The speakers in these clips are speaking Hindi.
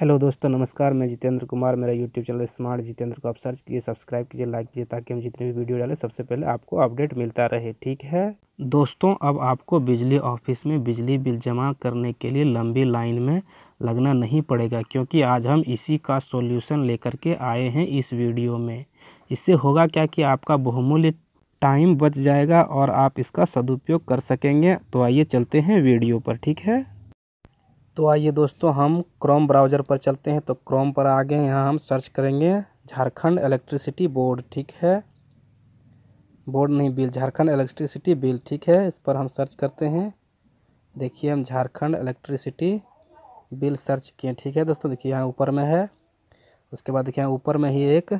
हेलो दोस्तों नमस्कार मैं जितेंद्र कुमार मेरा यूट्यूब चैनल स्मार्ट जितेंद्र को आप सर्च कीजिए सब्सक्राइब कीजिए लाइक कीजिए ताकि हम जितने भी वीडियो डालें सबसे पहले आपको अपडेट मिलता रहे ठीक है दोस्तों अब आपको बिजली ऑफिस में बिजली बिल जमा करने के लिए लंबी लाइन में लगना नहीं पड़ेगा क्योंकि आज हम इसी का सोल्यूशन लेकर के आए हैं इस वीडियो में इससे होगा क्या कि आपका बहुमूल्य टाइम बच जाएगा और आप इसका सदुपयोग कर सकेंगे तो आइए चलते हैं वीडियो पर ठीक है तो आइए दोस्तों हम क्रोम ब्राउज़र पर चलते हैं तो क्रोम पर आ गए यहाँ हम सर्च करेंगे झारखंड इलेक्ट्रिसिटी बोर्ड ठीक है बोर्ड नहीं बिल झारखंड इलेक्ट्रिसिटी बिल ठीक है इस पर हम सर्च करते हैं देखिए हम झारखंड इलेक्ट्रिसिटी बिल सर्च किए ठीक है दोस्तों देखिए यहाँ ऊपर में है उसके बाद देखिए यहाँ ऊपर में ही एक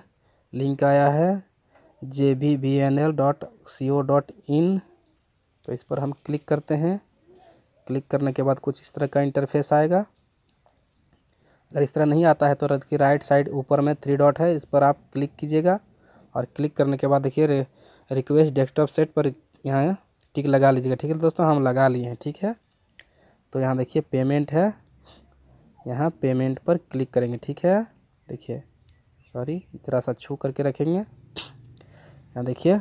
लिंक आया है J B B N L dot C O dot in तो इस पर हम क्लिक करते हैं क्लिक करने के बाद कुछ इस तरह का इंटरफेस आएगा अगर इस तरह नहीं आता है तो रथ की राइट साइड ऊपर में थ्री डॉट है इस पर आप क्लिक कीजिएगा और क्लिक करने के बाद देखिए रिक्वेस्ट डेस्कटॉप सेट पर यहाँ टिक लगा लीजिएगा ठीक है दोस्तों हम लगा लिए हैं ठीक है तो यहाँ देखिए पेमेंट है यहाँ पेमेंट पर क्लिक करेंगे ठीक है देखिए सॉरी ज़रा सा छू करके रखेंगे यहाँ देखिए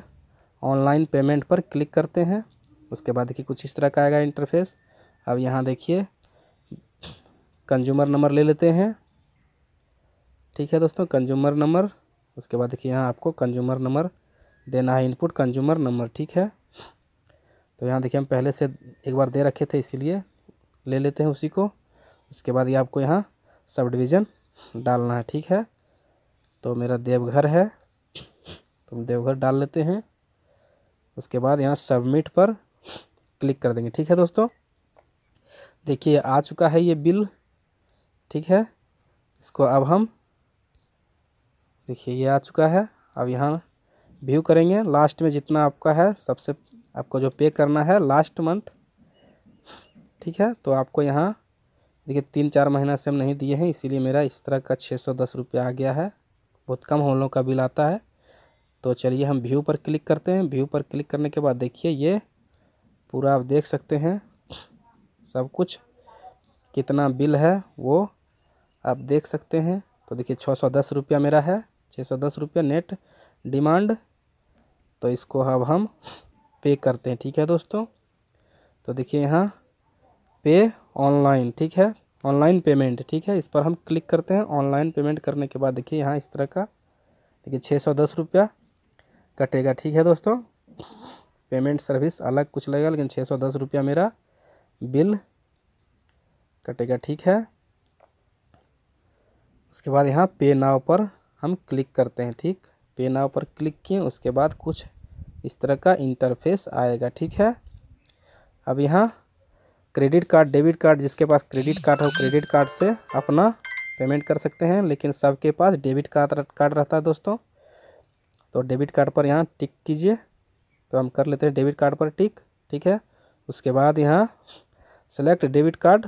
ऑनलाइन पेमेंट पर क्लिक करते हैं उसके बाद देखिए कुछ इस तरह का आएगा इंटरफेस अब यहाँ देखिए कंज्यूमर नंबर ले लेते हैं ठीक है दोस्तों कंज्यूमर नंबर उसके बाद देखिए यहाँ आपको कंज्यूमर नंबर देना है इनपुट कंज्यूमर नंबर ठीक है तो यहाँ देखिए हम पहले से एक बार दे रखे थे इसीलिए ले लेते हैं उसी को उसके बाद ये आपको यहाँ सब डिवीज़न डालना है ठीक है तो मेरा देवघर है तो देवघर डाल लेते हैं उसके बाद यहाँ सबमिट पर क्लिक कर देंगे ठीक है दोस्तों देखिए आ चुका है ये बिल ठीक है इसको अब हम देखिए ये आ चुका है अब यहाँ व्यू करेंगे लास्ट में जितना आपका है सबसे आपको जो पे करना है लास्ट मंथ ठीक है तो आपको यहाँ देखिए तीन चार महीना से हम नहीं दिए हैं इसीलिए मेरा इस तरह का छः सौ दस रुपया आ गया है बहुत कम हम लोगों का बिल आता है तो चलिए हम व्यू पर क्लिक करते हैं व्यू पर क्लिक करने के बाद देखिए ये पूरा आप देख सकते हैं सब कुछ कितना बिल है वो आप देख सकते हैं तो देखिए छः सौ दस रुपया मेरा है छः सौ दस रुपया नेट डिमांड तो इसको अब हम पे करते हैं ठीक है दोस्तों तो देखिए यहाँ पे ऑनलाइन ठीक है ऑनलाइन पेमेंट ठीक है इस पर हम क्लिक करते हैं ऑनलाइन पेमेंट करने के बाद देखिए यहाँ इस तरह का देखिए छः सौ दस रुपया कटेगा ठीक है दोस्तों पेमेंट सर्विस अलग कुछ लगेगा लेकिन छः सौ दस रुपया मेरा बिल कटेगा ठीक है उसके बाद यहाँ पे नाव पर हम क्लिक करते हैं ठीक पे नाव पर क्लिक किए उसके बाद कुछ इस तरह का इंटरफेस आएगा ठीक है अब यहाँ क्रेडिट कार्ड डेबिट कार्ड जिसके पास क्रेडिट कार्ड हो क्रेडिट कार्ड से अपना पेमेंट कर सकते हैं लेकिन सबके पास डेबिट कार्ड कार्ड रहता है दोस्तों तो डेबिट कार्ड पर यहाँ टिक कीजिए तो हम कर लेते हैं डेबिट कार्ड पर टिक ठीक है उसके बाद यहाँ सेलेक्ट डेबिट कार्ड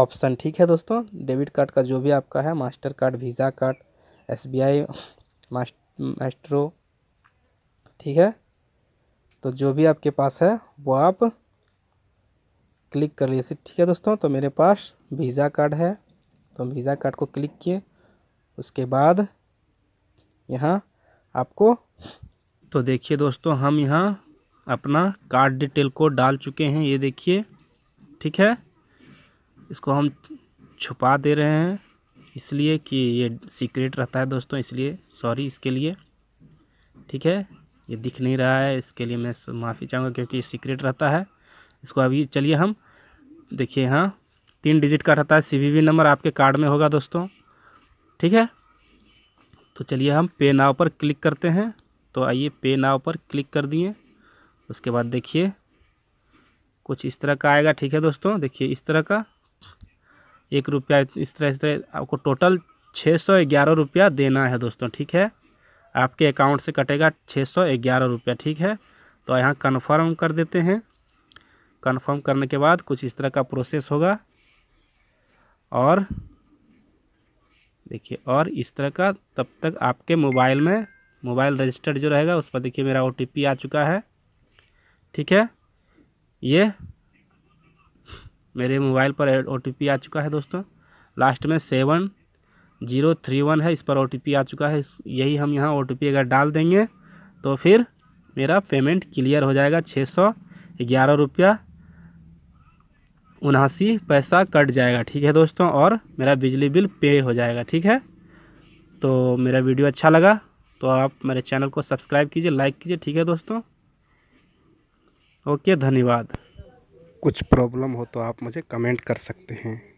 ऑप्शन ठीक है दोस्तों डेबिट कार्ड का जो भी आपका है Mastercard Visa card S B I Maestro ठीक है तो जो भी आपके पास है वो आप क्लिक कर लीजिए ठीक है दोस्तों तो मेरे पास वीज़ा कार्ड है तो वीज़ा कार्ड को क्लिक किए उसके बाद यहाँ आपको तो देखिए दोस्तों हम यहाँ अपना कार्ड डिटेल को डाल चुके हैं ये देखिए ठीक है इसको हम छुपा दे रहे हैं इसलिए कि ये सीक्रेट रहता है दोस्तों इसलिए सॉरी इसके लिए ठीक है ये दिख नहीं रहा है इसके लिए मैं माफ़ी चाहूँगा क्योंकि ये सीक्रेट रहता है इसको अभी चलिए हम देखिए हाँ तीन डिजिट का रहता है सीवीवी नंबर आपके कार्ड में होगा दोस्तों ठीक है तो चलिए हम पे नाव पर क्लिक करते हैं तो आइए पे नाव पर क्लिक कर दिए उसके बाद देखिए कुछ इस तरह का आएगा ठीक है दोस्तों देखिए इस तरह का एक रुपया इस तरह इस तरह आपको टोटल छः सौ ग्यारह रुपया देना है दोस्तों ठीक है आपके अकाउंट से कटेगा छः सौ ग्यारह रुपया ठीक है तो यहाँ कन्फर्म कर देते हैं कन्फर्म करने के बाद कुछ इस तरह का प्रोसेस होगा और देखिए और इस तरह का तब तक आपके मोबाइल में मोबाइल रजिस्टर्ड जो रहेगा उस पर देखिए मेरा ओ आ चुका है ठीक है ये मेरे मोबाइल पर ओ आ चुका है दोस्तों लास्ट में सेवन जीरो थ्री वन है इस पर ओ आ चुका है यही हम यहाँ ओ अगर डाल देंगे तो फिर मेरा पेमेंट क्लियर हो जाएगा छः सौ ग्यारह रुपया उनासी पैसा कट जाएगा ठीक है दोस्तों और मेरा बिजली बिल पे हो जाएगा ठीक है तो मेरा वीडियो अच्छा लगा तो आप मेरे चैनल को सब्सक्राइब कीजिए लाइक कीजिए ठीक है दोस्तों ओके धन्यवाद कुछ प्रॉब्लम हो तो आप मुझे कमेंट कर सकते हैं